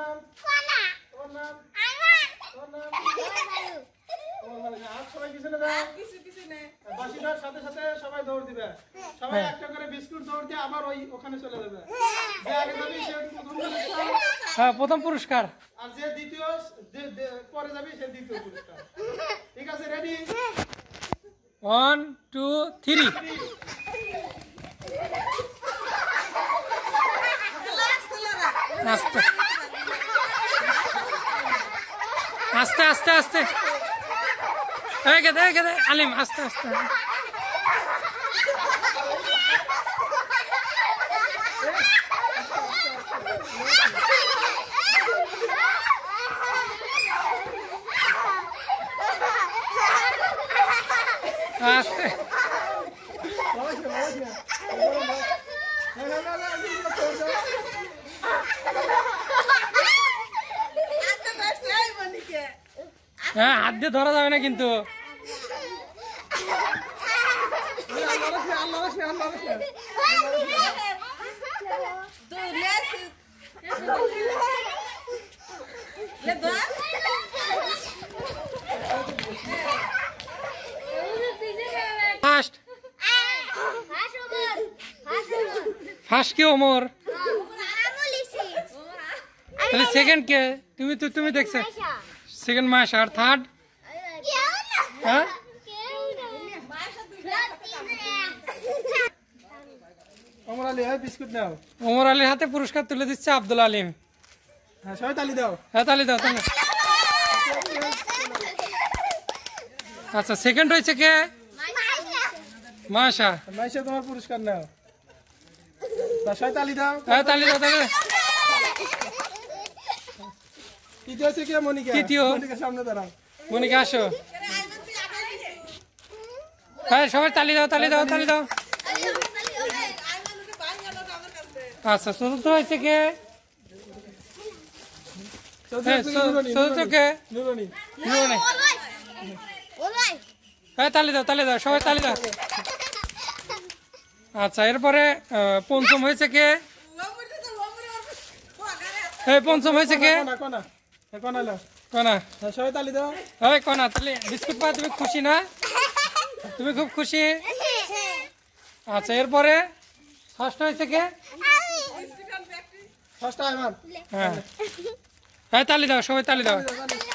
নাম সাথে সাথে সবাই দৌড় হ্যাঁ। সবাই হ্যাঁ। একটা করে বিস্কুট দৌড় দিয়ে আবার ওই ওখানে চলে যাবে হ্যাঁ। প্রথম পুরস্কার হ্যাঁ প্রথম পুরস্কার আর যে দ্বিতীয় পরে যাবি সে দ্বিতীয় পুরস্কার ঠিক আছে রেডি ওয়ান টু থ্রি আস্তে আস্তে আস্তে এই আলিম আস্তে আস্তে আস্তে না না না হ্যাঁ হাত দিয়ে ধরা যাবে না কিন্তু তাহলে সেকেন্ড কে তুমি তো তুমি দেখছো সেকেন্ড মাস আর থার্ড হ্যাঁ বিস্কুট আলীর হাতে পুরস্কার তুলে দিচ্ছে আব্দুল আলিম হ্যাঁ দাও হ্যাঁ তালি দাও আচ্ছা সেকেন্ড হয়েছে কে মাশা তোমার পুরস্কার নাও তালি দাও হ্যাঁ তালি দাও তাহলে আসো হ্যাঁ সবাই দাও দাও দাও আচ্ছা চতুর্থ হয়েছে কে চতুর্থ হ্যাঁ, কে হ্যাঁ দাও দাও সবাই দাও আচ্ছা এরপরে পঞ্চম হয়েছে কে হ্যাঁ, পঞ্চম হয়েছে কে কোনা কোনা তালি দাও ওই কোনা তালি বিস্কুট পা তুমি খুশি না তুমি খুব খুশি আচ্ছা এরপরে ষষ্ঠ হয়েছে কে ষষ্ঠ হ্যাঁ।, হ্যাঁ তালি দাও সবাই তালি দাও